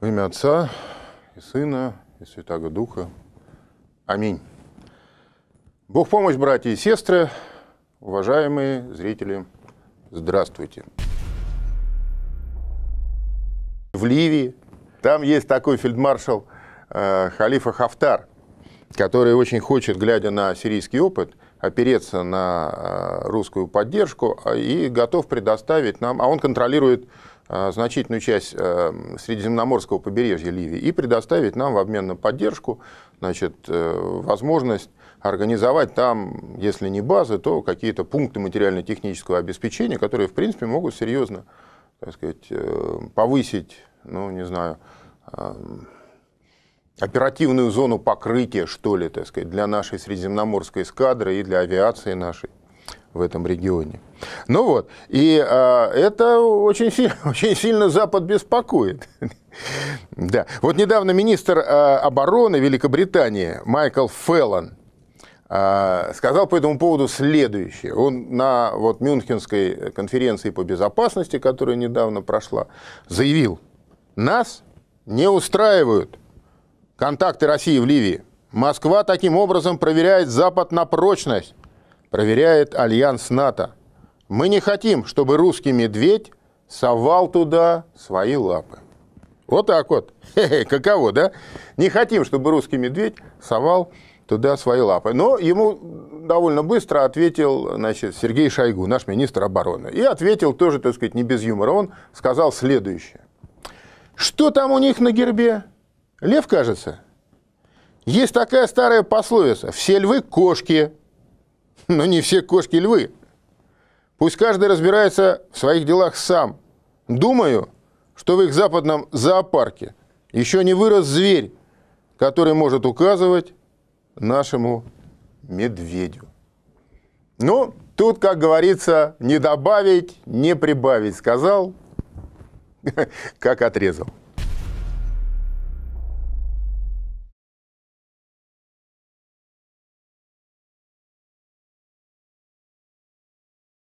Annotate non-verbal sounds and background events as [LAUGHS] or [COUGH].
Во имя Отца и Сына и Святаго Духа. Аминь. Бог помощь, братья и сестры, уважаемые зрители, здравствуйте. В Ливии там есть такой фельдмаршал э, Халифа Хафтар, который очень хочет, глядя на сирийский опыт, опереться на э, русскую поддержку а, и готов предоставить нам, а он контролирует а, значительную часть эм, средиземноморского побережья Ливии и предоставить нам в обмен на поддержку значит, э, возможность организовать там, если не базы, то какие-то пункты материально-технического обеспечения, которые, в принципе, могут серьезно так сказать, э, повысить, ну, не знаю, эм, оперативную зону покрытия, что ли, так сказать, для нашей средиземноморской эскадры и для авиации нашей в этом регионе. Ну вот, и а, это очень, сильно, [LAUGHS] очень сильно Запад беспокоит. [LAUGHS] да. Вот недавно министр а, обороны Великобритании Майкл Феллон а, сказал по этому поводу следующее. Он на вот, Мюнхенской конференции по безопасности, которая недавно прошла, заявил, нас не устраивают контакты России в Ливии. Москва таким образом проверяет Запад на прочность проверяет альянс НАТО. Мы не хотим, чтобы русский медведь совал туда свои лапы. Вот так вот. [LAUGHS] Хе-хе, каково, да? Не хотим, чтобы русский медведь совал туда свои лапы. Но ему довольно быстро ответил значит, Сергей Шойгу, наш министр обороны. И ответил тоже, так сказать, не без юмора. Он сказал следующее. Что там у них на гербе? Лев, кажется. Есть такая старая пословица. Все львы – кошки, но не все кошки львы. Пусть каждый разбирается в своих делах сам. Думаю, что в их западном зоопарке еще не вырос зверь, который может указывать нашему медведю. Ну, тут, как говорится, не добавить, не прибавить, сказал, [LAUGHS] как отрезал.